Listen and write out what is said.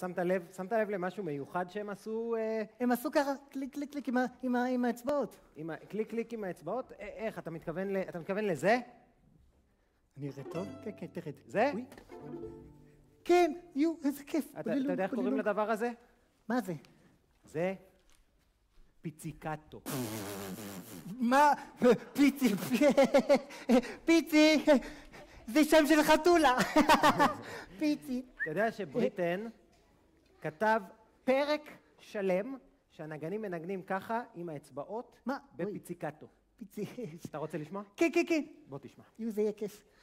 שמת לב, שמת לב למשהו מיוחד שהם עשו? אה? הם עשו ככה קליק קליק קליק עם האצבעות. קליק קליק עם האצבעות? אה, איך, אתה מתכוון לזה? אני אראה טוב? כן, כן, תכף. זה? כן, יו, איזה כיף. אתה יודע איך קוראים לדבר הזה? מה זה? זה פיציקטו. מה? פיצי, פיצי, זה שם של חתולה. פיצי. אתה יודע שבריטן... כתב פרק שלם שהנגנים מנגנים ככה עם האצבעות מה? בפיקציקטו. פיצי... אתה רוצה לשמוע? כן, כן, כן. בוא תשמע. אם זה יהיה כיף.